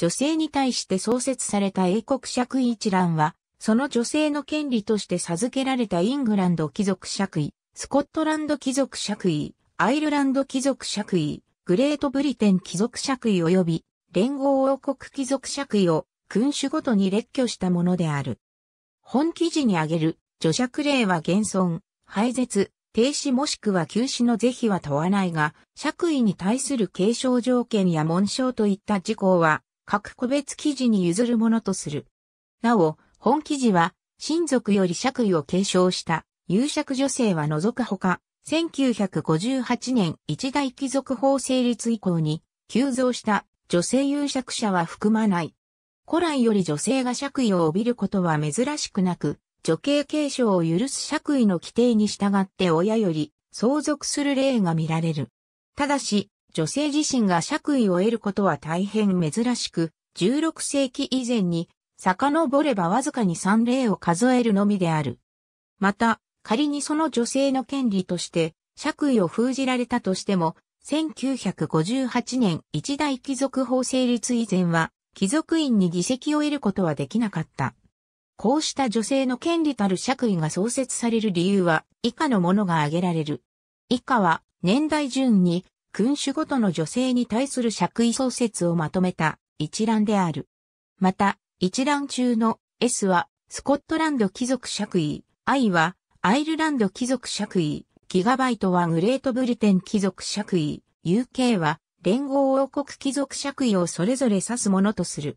女性に対して創設された英国爵位一覧は、その女性の権利として授けられたイングランド貴族爵位、スコットランド貴族爵位、アイルランド貴族爵位、グレートブリテン貴族爵位及び連合王国貴族爵位を君主ごとに列挙したものである。本記事に挙げる女爵令は現存、廃絶、停止もしくは休止の是非は問わないが、爵位に対する継承条件や紋章といった事項は、各個別記事に譲るものとする。なお、本記事は、親族より爵位を継承した有爵女性は除くほか、1958年一大貴族法成立以降に急増した女性有爵者は含まない。古来より女性が爵位を帯びることは珍しくなく、女系継承を許す爵位の規定に従って親より相続する例が見られる。ただし、女性自身が爵位を得ることは大変珍しく、16世紀以前に遡ればわずかに3例を数えるのみである。また、仮にその女性の権利として、爵位を封じられたとしても、1958年一大貴族法成立以前は、貴族院に議席を得ることはできなかった。こうした女性の権利たる爵位が創設される理由は、以下のものが挙げられる。以下は、年代順に、君主ごとの女性に対する爵位創設をまとめた一覧である。また、一覧中の S はスコットランド貴族爵位、I はアイルランド貴族爵位、ギガバイトはグレートブリテン貴族爵位、UK は連合王国貴族爵位をそれぞれ指すものとする。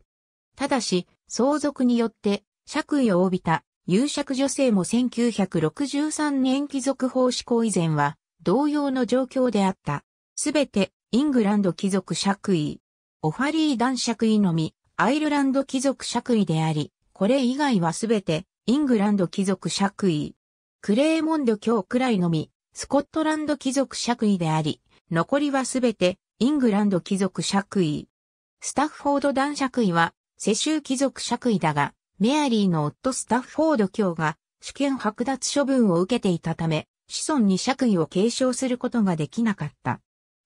ただし、相続によって爵位を帯びた有爵女性も1963年貴族法施行以前は同様の状況であった。すべてイングランド貴族爵位。オファリー男爵位のみ、アイルランド貴族爵位であり、これ以外はすべてイングランド貴族爵位。クレーモンド教くらいのみ、スコットランド貴族爵位であり、残りはすべてイングランド貴族爵位。スタッフォード男爵位は世襲貴族爵位だが、メアリーの夫スタッフォード卿が主権剥奪処分を受けていたため、子孫に爵位を継承することができなかった。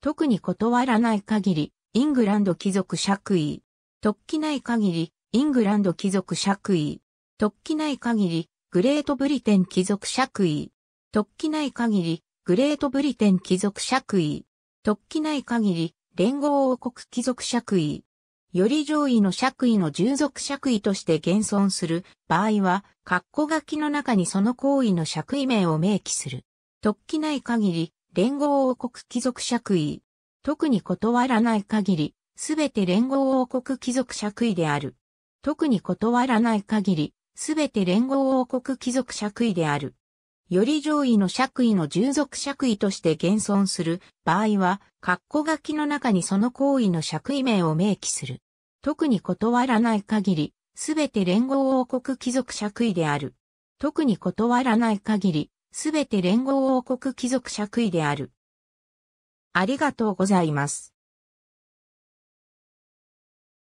特に断らない限り、イングランド貴族爵位。突起ない限り、イングランド貴族爵位。突起ない限り、グレートブリテン貴族爵位。突起ない限り、グレートブリテン貴族爵位。突起ない限り、連合王国貴族爵位。より上位の爵位の従属爵位として現存する場合は、括弧書きの中にその行為の爵位名を明記する。突起ない限り、連合王国貴族爵位。特に断らない限り、すべて連合王国貴族爵位である。特に断らない限り、すべて連合王国貴族爵位である。より上位の爵位の従属爵位として現存する場合は、括弧書きの中にその行為の爵位名を明記する。特に断らない限り、すべて連合王国貴族爵位である。特に断らない限り、すべて連合王国貴族爵位である。ありがとうございます。